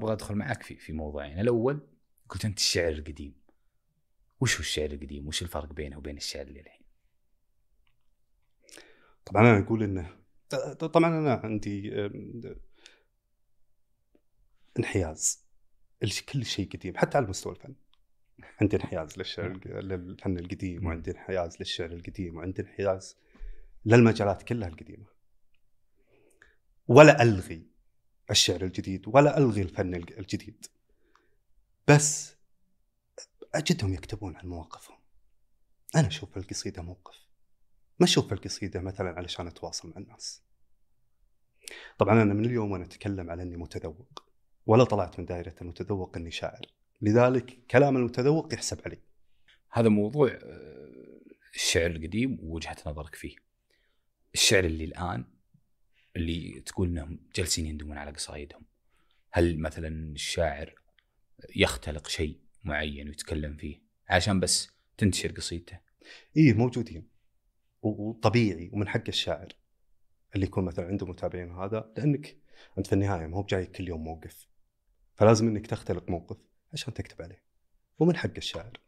ابغى ادخل معك في في موضوعين، الاول قلت انت الشعر القديم. وش هو الشعر القديم؟ وش الفرق بينه وبين الشعر اللي الحين؟ طبعا انا اقول انه طبعا انا عندي انحياز كل شيء قديم حتى على المستوى الفني. عندي انحياز للشعر للفن القديم وعندي انحياز للشعر القديم وعندي انحياز للمجالات كلها القديمه. ولا الغي الشعر الجديد ولا الغي الفن الجديد بس اجدهم يكتبون عن مواقفهم انا اشوف القصيده موقف ما اشوف القصيده مثلا علشان اتواصل مع الناس طبعا انا من اليوم وانا اتكلم على اني متذوق ولا طلعت من دائره المتذوق اني شاعر لذلك كلام المتذوق يحسب علي هذا موضوع آه، الشعر القديم ووجهه نظرك فيه الشعر اللي الان اللي تقول انهم جالسين يندمون على قصايدهم هل مثلا الشاعر يختلق شيء معين ويتكلم فيه عشان بس تنتشر قصيدته ايه موجودين وطبيعي ومن حق الشاعر اللي يكون مثلا عنده متابعين هذا لانك انت في النهايه ما هو بجاي كل يوم موقف فلازم انك تختلق موقف عشان تكتب عليه ومن حق الشاعر